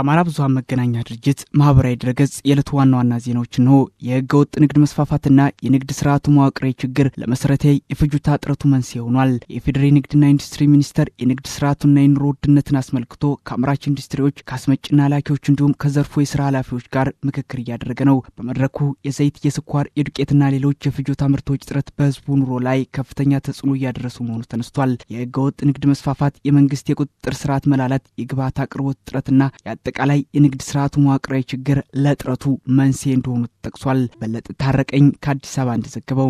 ከአማራ ብዙሀን መገናኛ ድርጅት ማህበራዊ ድረገጽ የዕለቱ ዋና ዋና ዜናዎች ነው። የህገ ወጥ ንግድ መስፋፋትና የንግድ ስርዓቱ መዋቅራዊ ችግር ለመሰረታዊ የፍጆታ እጥረቱ መንስኤ ሆኗል። የፌዴሬ ንግድና ኢንዱስትሪ ሚኒስቴር የንግድ ስርዓቱና የኑሮ ውድነትን አስመልክቶ ከአምራች ኢንዱስትሪዎች ከአስመጭና ላኪዎች እንዲሁም ከዘርፎ የስራ ኃላፊዎች ጋር ምክክር እያደረገ ነው። በመድረኩ የዘይት፣ የስኳር፣ የዱቄትና ሌሎች የፍጆታ ምርቶች እጥረት በህዝቡ ኑሮ ላይ ከፍተኛ ተጽዕኖ እያደረሱ መሆኑ ተነስቷል። የህገ ወጥ ንግድ መስፋፋት፣ የመንግስት የቁጥጥር ስርዓት መላላት፣ የግብዓት አቅርቦት እጥረትና አጠቃላይ የንግድ ስርዓቱ መዋቅራዊ ችግር ለጥረቱ መንስኤ እንደሆኑ ተጠቅሷል። በለጠ ታረቀኝ ከአዲስ አበባ እንደዘገበው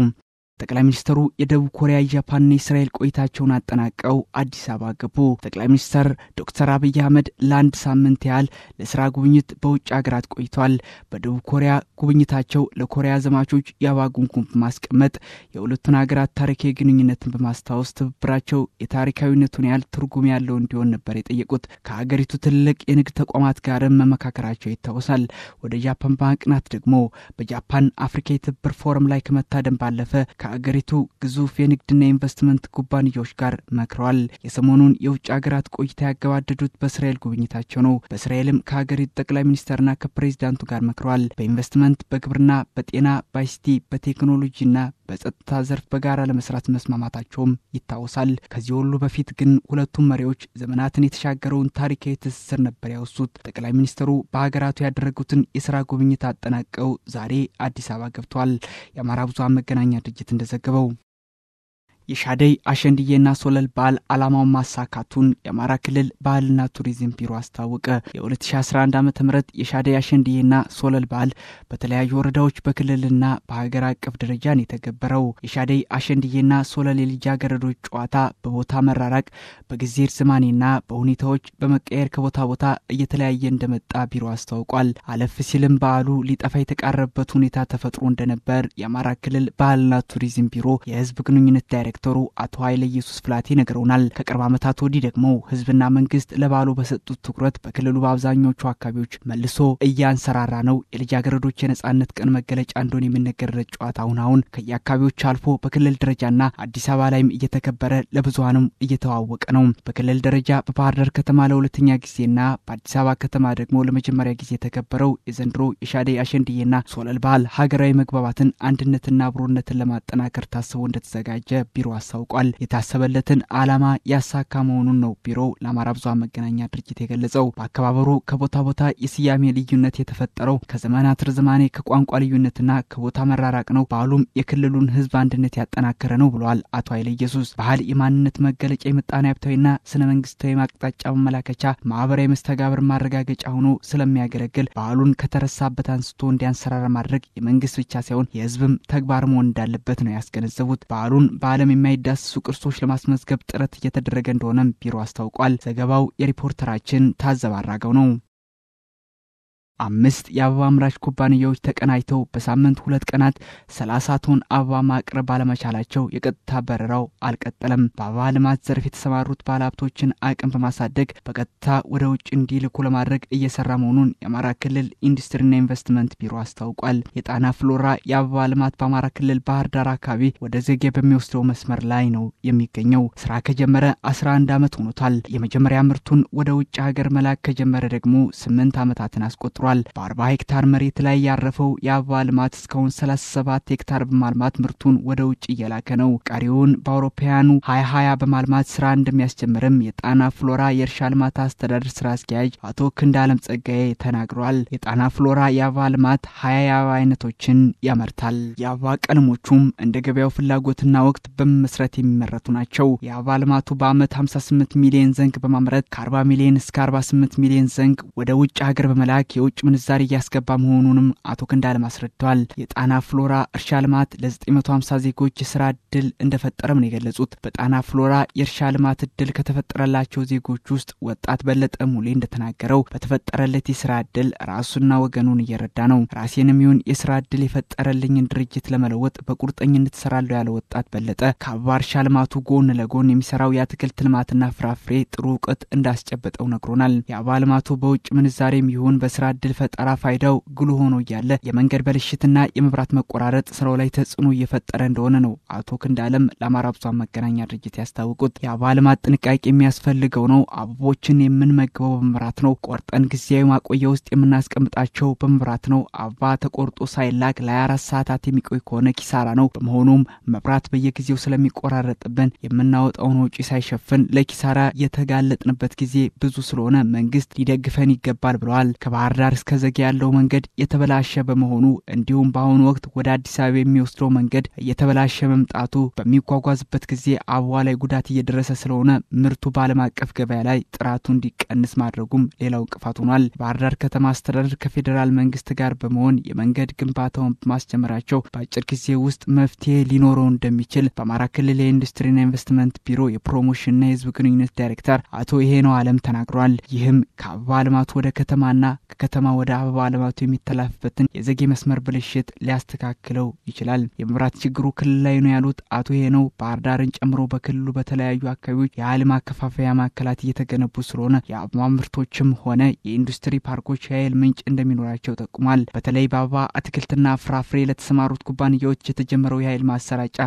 ጠቅላይ ሚኒስትሩ የደቡብ ኮሪያ፣ ጃፓንና እስራኤል ቆይታቸውን አጠናቀው አዲስ አበባ ገቡ። ጠቅላይ ሚኒስትር ዶክተር አብይ አህመድ ለአንድ ሳምንት ያህል ለስራ ጉብኝት በውጭ ሀገራት ቆይቷል። በደቡብ ኮሪያ ጉብኝታቸው ለኮሪያ ዘማቾች የአባጉንጉን በማስቀመጥ የሁለቱን ሀገራት ታሪካዊ ግንኙነትን በማስታወስ ትብብራቸው የታሪካዊነቱን ያህል ትርጉም ያለው እንዲሆን ነበር የጠየቁት። ከሀገሪቱ ትልቅ የንግድ ተቋማት ጋርም መመካከራቸው ይታወሳል። ወደ ጃፓን በማቅናት ደግሞ በጃፓን አፍሪካ የትብብር ፎረም ላይ ከመታደም ባለፈ ከአገሪቱ ግዙፍ የንግድና ኢንቨስትመንት ኩባንያዎች ጋር መክረዋል። የሰሞኑን የውጭ ሀገራት ቆይታ ያገባደዱት በእስራኤል ጉብኝታቸው ነው። በእስራኤልም ከሀገሪቱ ጠቅላይ ሚኒስተርና ከፕሬዚዳንቱ ጋር መክረዋል። በኢንቨስትመንት፣ በግብርና፣ በጤና፣ በአይሲቲ፣ በቴክኖሎጂና በጸጥታ ዘርፍ በጋራ ለመስራት መስማማታቸውም ይታወሳል። ከዚህ ሁሉ በፊት ግን ሁለቱም መሪዎች ዘመናትን የተሻገረውን ታሪካዊ ትስስር ነበር ያወሱት። ጠቅላይ ሚኒስትሩ በሀገራቱ ያደረጉትን የስራ ጉብኝት አጠናቀው ዛሬ አዲስ አበባ ገብቷል። የአማራ ብዙሃን መገናኛ ድርጅት እንደዘገበው የሻደይ አሸንድዬና ሶለል በዓል ዓላማውን ማሳካቱን የአማራ ክልል ባህልና ቱሪዝም ቢሮ አስታወቀ። የ2011 ዓ ም የሻደይ አሸንድዬና ሶለል በዓል በተለያዩ ወረዳዎች በክልልና በሀገር አቀፍ ነው የተገበረው የሻደይ አሸንድዬና ሶለል የልጃገረዶች ጨዋታ በቦታ መራራቅ፣ በጊዜ እርዝማኔና በሁኔታዎች በመቀየር ከቦታ ቦታ እየተለያየ እንደመጣ ቢሮ አስታውቋል። አለፍ ሲልም በዓሉ ሊጠፋ የተቃረበበት ሁኔታ ተፈጥሮ እንደነበር የአማራ ክልል ባህልና ቱሪዝም ቢሮ የህዝብ ግንኙነት ዳይሬክተር ዳይሬክተሩ አቶ ኃይለ ኢየሱስ ፍላቴ ነግረውናል። ከቅርብ ዓመታት ወዲህ ደግሞ ህዝብና መንግስት ለባሎ በሰጡት ትኩረት በክልሉ በአብዛኞቹ አካባቢዎች መልሶ እያንሰራራ ነው። የልጃገረዶች የነጻነት ቀን መገለጫ እንደሆነ የሚነገርለት ጨዋታ አሁን አሁን ከየአካባቢዎች አልፎ በክልል ደረጃና አዲስ አበባ ላይም እየተከበረ ለብዙሀኑም እየተዋወቀ ነው። በክልል ደረጃ በባህር ዳር ከተማ ለሁለተኛ ጊዜና በአዲስ አበባ ከተማ ደግሞ ለመጀመሪያ ጊዜ የተከበረው የዘንድሮ የሻደይ አሸንድዬና ሶለል ባህል ሀገራዊ መግባባትን አንድነትና አብሮነትን ለማጠናከር ታስቦ እንደተዘጋጀ ቢሮ አስታውቋል። የታሰበለትን ዓላማ ያሳካ መሆኑን ነው ቢሮው ለአማራ ብዙሃን መገናኛ ድርጅት የገለጸው። በአከባበሩ ከቦታ ቦታ የስያሜ ልዩነት የተፈጠረው ከዘመናት ርዝማኔ ከቋንቋ ልዩነትና ከቦታ መራራቅ ነው። በዓሉም የክልሉን ሕዝብ አንድነት ያጠናከረ ነው ብለዋል አቶ ኃይለ ኢየሱስ። ባህል የማንነት መገለጫ፣ የምጣኔ ሀብታዊና ስነ መንግስታዊ ማቅጣጫ መመላከቻ፣ ማህበራዊ መስተጋብር ማረጋገጫ ሆኖ ስለሚያገለግል በዓሉን ከተረሳበት አንስቶ እንዲያንሰራራ ማድረግ የመንግስት ብቻ ሳይሆን የህዝብም ተግባር መሆን እንዳለበት ነው ያስገነዘቡት። በዓሉን በዓለም በዘላለም የማይዳስሱ ቅርሶች ለማስመዝገብ ጥረት እየተደረገ እንደሆነም ቢሮ አስታውቋል። ዘገባው የሪፖርተራችን ታዘብ አራገው ነው። አምስት የአበባ አምራች ኩባንያዎች ተቀናጅተው በሳምንት ሁለት ቀናት 30 ቶን አበባ ማቅረብ ባለመቻላቸው የቀጥታ በረራው አልቀጠለም። በአበባ ልማት ዘርፍ የተሰማሩት ባለሀብቶችን አቅም በማሳደግ በቀጥታ ወደ ውጭ እንዲልኩ ለማድረግ እየሰራ መሆኑን የአማራ ክልል ኢንዱስትሪና ኢንቨስትመንት ቢሮ አስታውቋል። የጣና ፍሎራ የአበባ ልማት በአማራ ክልል ባህር ዳር አካባቢ ወደ ዘጌ በሚወስደው መስመር ላይ ነው የሚገኘው። ስራ ከጀመረ 11 ዓመት ሆኖታል። የመጀመሪያ ምርቱን ወደ ውጭ ሀገር መላክ ከጀመረ ደግሞ ስምንት ዓመታትን አስቆጥሯል። ተቆጥሯል። በ40 ሄክታር መሬት ላይ ያረፈው የአበባ ልማት እስካሁን 37 ሄክታር በማልማት ምርቱን ወደ ውጭ እየላከ ነው። ቀሪውን በአውሮፓውያኑ 2020 በማልማት ስራ እንደሚያስጀምርም የጣና ፍሎራ የእርሻ ልማት አስተዳደር ስራ አስኪያጅ አቶ ክንዳለም ጸጋዬ ተናግሯል። የጣና ፍሎራ የአበባ ልማት 20 የአበባ አይነቶችን ያመርታል። የአበባ ቀለሞቹም እንደ ገበያው ፍላጎትና ወቅት በመመስረት የሚመረቱ ናቸው። የአበባ ልማቱ በዓመት 58 ሚሊዮን ዘንግ በማምረት ከ40 ሚሊዮን እስከ 48 ሚሊዮን ዘንግ ወደ ውጭ ሀገር በመላክ የውጭ ምንዛሬ እያስገባ መሆኑንም አቶ ክንዳለም አስረድተዋል። የጣና ፍሎራ እርሻ ልማት ለ950 ዜጎች የስራ እድል እንደፈጠረም ነው የገለጹት። በጣና ፍሎራ የእርሻ ልማት እድል ከተፈጠረላቸው ዜጎች ውስጥ ወጣት በለጠ ሙሌ እንደተናገረው በተፈጠረለት የስራ እድል ራሱና ወገኑን እየረዳ ነው። ራሴንም ይሁን የስራ እድል የፈጠረልኝን ድርጅት ለመለወጥ በቁርጠኝነት እሰራለሁ ያለ ወጣት በለጠ ከአበባ እርሻ ልማቱ ጎን ለጎን የሚሰራው የአትክልት ልማትና ፍራፍሬ ጥሩ እውቀት እንዳስጨበጠው ነግሮናል። የአበባ ልማቱ በውጭ ምንዛሬም ይሁን በስራ እድል ፈጠራ ፋይዳው ግሉ ሆኖ እያለ የመንገድ በልሽትና የመብራት መቆራረጥ ስራው ላይ ተጽዕኖ እየፈጠረ እንደሆነ ነው አቶ ክንዳለም ለአማራ ብዙኃን መገናኛ ድርጅት ያስታወቁት። የአበባ ልማት ጥንቃቄ የሚያስፈልገው ነው። አበቦችን የምንመግበው በመብራት ነው። ቆርጠን ጊዜያዊ ማቆያ ውስጥ የምናስቀምጣቸው በመብራት ነው። አበባ ተቆርጦ ሳይላክ ለ24 ሰዓታት የሚቆይ ከሆነ ኪሳራ ነው። በመሆኑም መብራት በየጊዜው ስለሚቆራረጥብን የምናወጣውን ውጪ ሳይሸፍን ለኪሳራ የተጋለጥንበት ጊዜ ብዙ ስለሆነ መንግስት ሊደግፈን ይገባል ብለዋል። ከባህር ዳር ባህር እስከ ዘጌ ያለው መንገድ የተበላሸ በመሆኑ እንዲሁም በአሁኑ ወቅት ወደ አዲስ አበባ የሚወስደው መንገድ እየተበላሸ መምጣቱ በሚጓጓዝበት ጊዜ አበባ ላይ ጉዳት እየደረሰ ስለሆነ ምርቱ በዓለም አቀፍ ገበያ ላይ ጥራቱ እንዲቀንስ ማድረጉም ሌላው እንቅፋት ሆኗል። ባህር ዳር ከተማ አስተዳደር ከፌዴራል መንግስት ጋር በመሆን የመንገድ ግንባታውን በማስጀመራቸው በአጭር ጊዜ ውስጥ መፍትሄ ሊኖረው እንደሚችል በአማራ ክልል የኢንዱስትሪና ኢንቨስትመንት ቢሮ የፕሮሞሽንና የህዝብ ግንኙነት ዳይሬክተር አቶ ይሄነው አለም ተናግሯል። ይህም ከአበባ ልማቱ ወደ ከተማና ከከተማ ከተማ ወደ አበባ አለማቱ የሚተላለፍበትን የዘጌ መስመር ብልሽት ሊያስተካክለው ይችላል። የመብራት ችግሩ ክልል ላይ ነው ያሉት አቶ ሄነው ባህር ዳርን ጨምሮ በክልሉ በተለያዩ አካባቢዎች የኃይል ማከፋፈያ ማዕከላት እየተገነቡ ስለሆነ የአበባ ምርቶችም ሆነ የኢንዱስትሪ ፓርኮች የኃይል ምንጭ እንደሚኖራቸው ጠቁሟል። በተለይ በአበባ አትክልትና ፍራፍሬ ለተሰማሩት ኩባንያዎች የተጀመረው የኃይል ማሰራጫ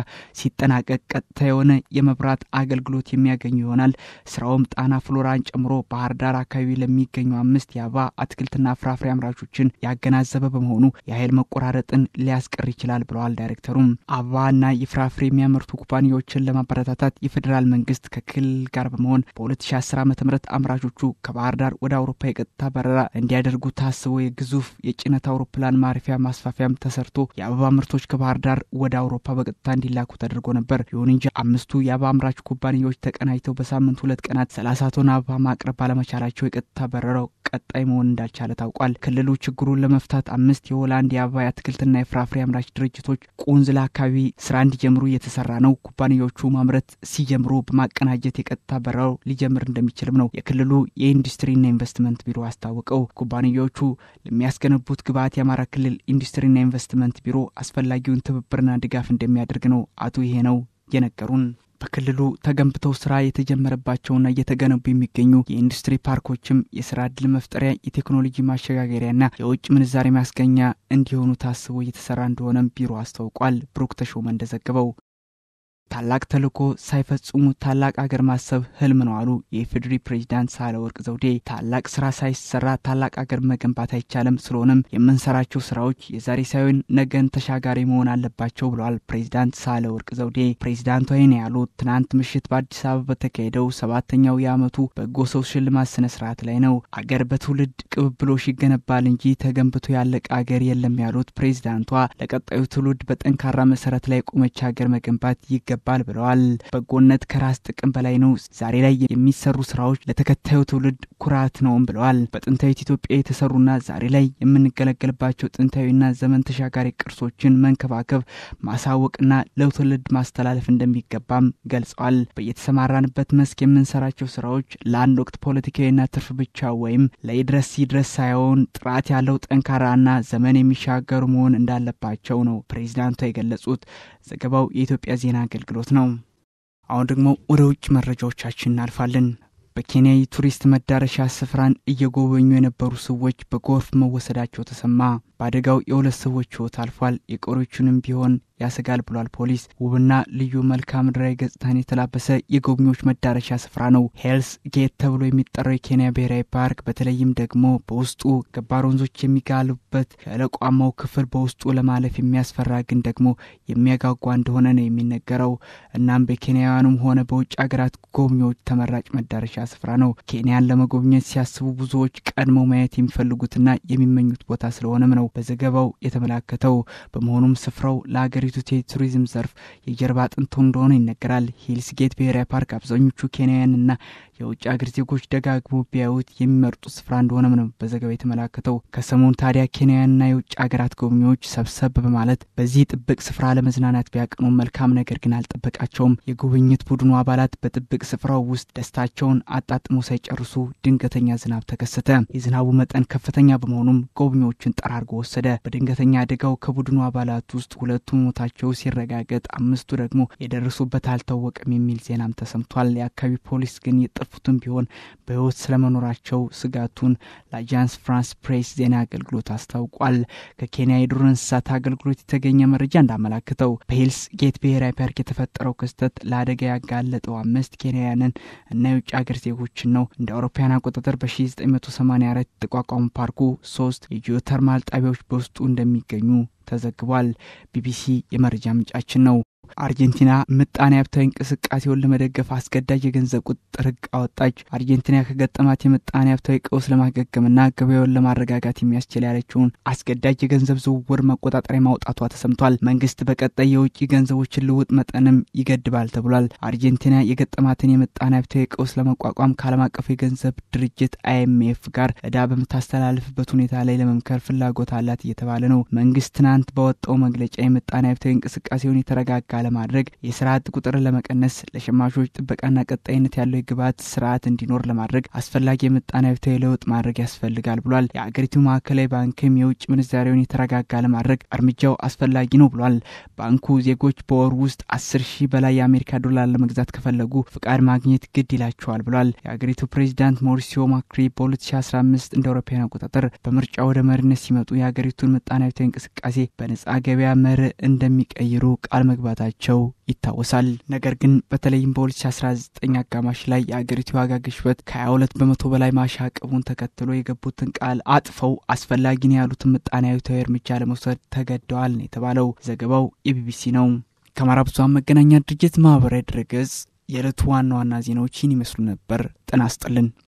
ሲጠናቀቅ ቀጥታ የሆነ የመብራት አገልግሎት የሚያገኙ ይሆናል። ስራውም ጣና ፍሎራን ጨምሮ ባህር ዳር አካባቢ ለሚገኙ አምስት የአበባ አትክልትና ፍራፍሬ አምራቾችን ያገናዘበ በመሆኑ የኃይል መቆራረጥን ሊያስቀር ይችላል ብለዋል ዳይሬክተሩም። አበባና የፍራፍሬ የሚያመርቱ ኩባንያዎችን ለማበረታታት የፌዴራል መንግስት ከክልል ጋር በመሆን በ2010 ዓ ም አምራቾቹ ከባህር ዳር ወደ አውሮፓ የቀጥታ በረራ እንዲያደርጉ ታስቦ የግዙፍ የጭነት አውሮፕላን ማረፊያ ማስፋፊያም ተሰርቶ የአበባ ምርቶች ከባህር ዳር ወደ አውሮፓ በቀጥታ እንዲላኩ ተደርጎ ነበር። ይሁን እንጂ አምስቱ የአበባ አምራች ኩባንያዎች ተቀናጅተው በሳምንት ሁለት ቀናት 30 ቶን አበባ ማቅረብ ባለመቻላቸው የቀጥታ በረራው ቀጣይ መሆን እንዳልቻለ ታውቋል። ክልሉ ችግሩን ለመፍታት አምስት የሆላንድ የአበባ አትክልትና የፍራፍሬ አምራች ድርጅቶች ቆንዝላ አካባቢ ስራ እንዲጀምሩ እየተሰራ ነው። ኩባንያዎቹ ማምረት ሲጀምሩ በማቀናጀት የቀጥታ በረራው ሊጀምር እንደሚችልም ነው የክልሉ የኢንዱስትሪና ኢንቨስትመንት ቢሮ አስታወቀው። ኩባንያዎቹ ለሚያስገነቡት ግብዓት የአማራ ክልል ኢንዱስትሪና ኢንቨስትመንት ቢሮ አስፈላጊውን ትብብርና ድጋፍ እንደሚያደርግ ነው አቶ ይሄ ነው የነገሩን። በክልሉ ተገንብተው ስራ የተጀመረባቸውና እየተገነቡ የሚገኙ የኢንዱስትሪ ፓርኮችም የስራ እድል መፍጠሪያ፣ የቴክኖሎጂ ማሸጋገሪያና የውጭ ምንዛሬ ማስገኛ እንዲሆኑ ታስቦ እየተሰራ እንደሆነም ቢሮ አስታውቋል። ብሩክ ተሾመ እንደዘገበው ታላቅ ተልእኮ ሳይፈጽሙ ታላቅ አገር ማሰብ ህልም ነው አሉ የኢፌዴሪ ፕሬዚዳንት ሳህለወርቅ ዘውዴ። ታላቅ ስራ ሳይሰራ ታላቅ አገር መገንባት አይቻልም። ስለሆነም የምንሰራቸው ስራዎች የዛሬ ሳይሆን ነገን ተሻጋሪ መሆን አለባቸው ብለዋል ፕሬዚዳንት ሳህለወርቅ ዘውዴ። ፕሬዚዳንቱ ይህን ያሉት ትናንት ምሽት በአዲስ አበባ በተካሄደው ሰባተኛው የአመቱ በጎ ሰው ሽልማት ስነ ስርዓት ላይ ነው። አገር በትውልድ ቅብብሎሽ ይገነባል እንጂ ተገንብቶ ያለቀ አገር የለም ያሉት ፕሬዚዳንቷ ለቀጣዩ ትውልድ በጠንካራ መሰረት ላይ የቆመች ሀገር መገንባት ይገ ይገባል ብለዋል። በጎነት ከራስ ጥቅም በላይ ነው። ዛሬ ላይ የሚሰሩ ስራዎች ለተከታዩ ትውልድ ኩራት ነውም ብለዋል። በጥንታዊት ኢትዮጵያ የተሰሩና ዛሬ ላይ የምንገለገልባቸው ጥንታዊና ዘመን ተሻጋሪ ቅርሶችን መንከባከብ፣ ማሳወቅና ለትውልድ ማስተላለፍ እንደሚገባም ገልጸዋል። በየተሰማራንበት መስክ የምንሰራቸው ስራዎች ለአንድ ወቅት ፖለቲካዊና ትርፍ ብቻ ወይም ለይድረስ ይድረስ ሳይሆን ጥራት ያለው ጠንካራና ዘመን የሚሻገሩ መሆን እንዳለባቸው ነው ፕሬዚዳንቷ የገለጹት። ዘገባው የኢትዮጵያ ዜና አገልግሎት አገልግሎት ነው። አሁን ደግሞ ወደ ውጭ መረጃዎቻችን እናልፋለን። በኬንያ የቱሪስት መዳረሻ ስፍራን እየጎበኙ የነበሩ ሰዎች በጎርፍ መወሰዳቸው ተሰማ። በአደጋው የሁለት ሰዎች ሕይወት አልፏል። የቀሪዎቹንም ቢሆን ያሰጋል ብሏል ፖሊስ። ውብና ልዩ መልክዓ ምድራዊ ገጽታን የተላበሰ የጎብኚዎች መዳረሻ ስፍራ ነው። ሄልስ ጌት ተብሎ የሚጠራው የኬንያ ብሔራዊ ፓርክ በተለይም ደግሞ በውስጡ ገባር ወንዞች የሚጋሉበት ሸለቋማው ክፍል በውስጡ ለማለፍ የሚያስፈራ ግን ደግሞ የሚያጓጓ እንደሆነ ነው የሚነገረው። እናም በኬንያውያኑም ሆነ በውጭ ሀገራት ጎብኚዎች ተመራጭ መዳረሻ ስፍራ ነው። ኬንያን ለመጎብኘት ሲያስቡ ብዙዎች ቀድመው ማየት የሚፈልጉትና የሚመኙት ቦታ ስለሆነም ነው በዘገባው የተመላከተው። በመሆኑም ስፍራው ለሀገር የሀገሪቱ የቱሪዝም ዘርፍ የጀርባ አጥንቱ እንደሆነ ይነገራል። ሂልስጌት ብሔራዊ ፓርክ አብዛኞቹ ኬንያውያንና የውጭ ሀገር ዜጎች ደጋግሞ ቢያዩት የሚመርጡ ስፍራ እንደሆነም ነው በዘገባ የተመላከተው። ከሰሞኑ ታዲያ ኬንያና የውጭ ሀገራት ጎብኚዎች ሰብሰብ በማለት በዚህ ጥብቅ ስፍራ ለመዝናናት ቢያቀኑ መልካም፣ ነገር ግን አልጠበቃቸውም። የጉብኝት ቡድኑ አባላት በጥብቅ ስፍራው ውስጥ ደስታቸውን አጣጥሞ ሳይጨርሱ ድንገተኛ ዝናብ ተከሰተ። የዝናቡ መጠን ከፍተኛ በመሆኑም ጎብኚዎችን ጠራርጎ ወሰደ። በድንገተኛ አደጋው ከቡድኑ አባላት ውስጥ ሁለቱ መሞታቸው ሲረጋገጥ፣ አምስቱ ደግሞ የደረሱበት አልታወቀም የሚል ዜናም ተሰምቷል። የአካባቢ ፖሊስ ግን ያልጠፉትም ቢሆን በህይወት ስለመኖራቸው ስጋቱን ለአጃንስ ፍራንስ ፕሬስ ዜና አገልግሎት አስታውቋል። ከኬንያ የዱር እንስሳት አገልግሎት የተገኘ መረጃ እንዳመላክተው በሄልስ ጌት ብሔራዊ ፓርክ የተፈጠረው ክስተት ለአደጋ ያጋለጠው አምስት ኬንያውያንን እና የውጭ ሀገር ዜጎችን ነው። እንደ አውሮፓውያን አቆጣጠር በ1984 የተቋቋሙ ፓርኩ ሶስት የጂኦተርማል ጣቢያዎች በውስጡ እንደሚገኙ ተዘግቧል። ቢቢሲ የመረጃ ምንጫችን ነው። አርጀንቲና ምጣኔ ሀብታዊ እንቅስቃሴውን ለመደገፍ አስገዳጅ የገንዘብ ቁጥጥር ህግ አወጣች። አርጀንቲና ከገጠማት የምጣኔ ሀብታዊ ቀውስ ለማገገምና ገበያውን ለማረጋጋት የሚያስችል ያለችውን አስገዳጅ የገንዘብ ዝውውር መቆጣጠሪያ ማውጣቷ ተሰምቷል። መንግስት በቀጣይ የውጭ ገንዘቦችን ልውጥ መጠንም ይገድባል ተብሏል። አርጀንቲና የገጠማትን የምጣኔ ሀብታዊ ቀውስ ለመቋቋም ከዓለም አቀፉ የገንዘብ ድርጅት አይኤምኤፍ ጋር እዳ በምታስተላልፍበት ሁኔታ ላይ ለመምከር ፍላጎት አላት እየተባለ ነው። መንግስት ትናንት ባወጣው መግለጫ የምጣኔ ሀብታዊ እንቅስቃሴውን የተረጋጋ ለማድረግ የስራ አጥ ቁጥርን ለመቀነስ ለሸማቾች ጥበቃና ቀጣይነት ያለው የግብዓት ስርዓት እንዲኖር ለማድረግ አስፈላጊ የምጣኔያዊ ለውጥ ማድረግ ያስፈልጋል ብሏል። የአገሪቱ ማዕከላዊ ባንክም የውጭ ምንዛሬውን የተረጋጋ ለማድረግ እርምጃው አስፈላጊ ነው ብሏል። ባንኩ ዜጎች በወር ውስጥ አስር ሺህ በላይ የአሜሪካ ዶላር ለመግዛት ከፈለጉ ፍቃድ ማግኘት ግድ ይላቸዋል ብሏል። የአገሪቱ ፕሬዚዳንት ሞሪሲዮ ማክሪ በ2015 እንደ አውሮፓውያን አቆጣጠር በምርጫ ወደ መሪነት ሲመጡ የአገሪቱን ምጣኔያዊ እንቅስቃሴ በነጻ ገበያ መርህ እንደሚቀይሩ ቃል መግባት መያዛቸው ይታወሳል። ነገር ግን በተለይም በ2019 አጋማሽ ላይ የአገሪቱ የዋጋ ግሽበት ከ22 በመቶ በላይ ማሻቀቡን ተከትሎ የገቡትን ቃል አጥፈው አስፈላጊ ነው ያሉትን ምጣኔያዊታዊ እርምጃ ለመውሰድ ተገደዋል ነው የተባለው። ዘገባው የቢቢሲ ነው። ከአማራ ብዙኃን መገናኛ ድርጅት ማህበራዊ ድረገጽ የዕለቱ ዋና ዋና ዜናዎችን ይመስሉ ነበር። ጤና ይስጥልን።